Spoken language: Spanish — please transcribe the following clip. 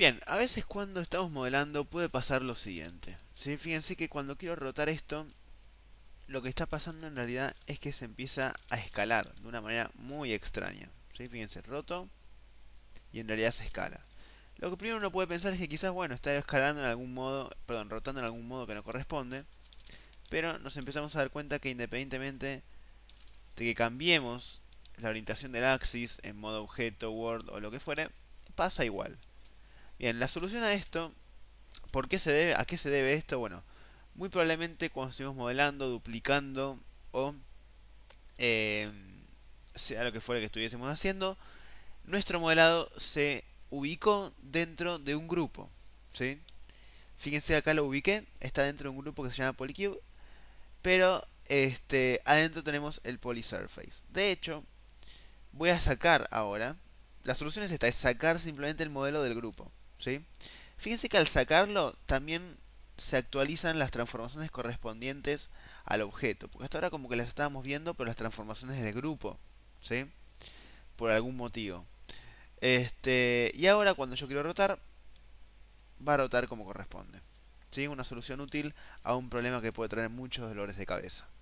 Bien, a veces cuando estamos modelando puede pasar lo siguiente. ¿sí? Fíjense que cuando quiero rotar esto, lo que está pasando en realidad es que se empieza a escalar de una manera muy extraña. ¿sí? Fíjense, roto y en realidad se escala. Lo que primero uno puede pensar es que quizás, bueno, está escalando en algún modo, perdón, rotando en algún modo que no corresponde. Pero nos empezamos a dar cuenta que independientemente de que cambiemos la orientación del axis en modo objeto, word o lo que fuere, pasa igual. Bien, la solución a esto, ¿por qué se debe, ¿a qué se debe esto? Bueno, muy probablemente cuando estuvimos modelando, duplicando o eh, sea lo que fuera que estuviésemos haciendo, nuestro modelado se ubicó dentro de un grupo. ¿sí? Fíjense acá lo ubiqué, está dentro de un grupo que se llama Polycube, pero este, adentro tenemos el Polysurface. De hecho, voy a sacar ahora, la solución es esta, es sacar simplemente el modelo del grupo. Fíjense que al sacarlo también se actualizan las transformaciones correspondientes al objeto. Porque hasta ahora como que las estábamos viendo, pero las transformaciones de grupo. ¿Sí? Por algún motivo. Este, y ahora cuando yo quiero rotar, va a rotar como corresponde. ¿Sí? Una solución útil a un problema que puede traer muchos dolores de cabeza.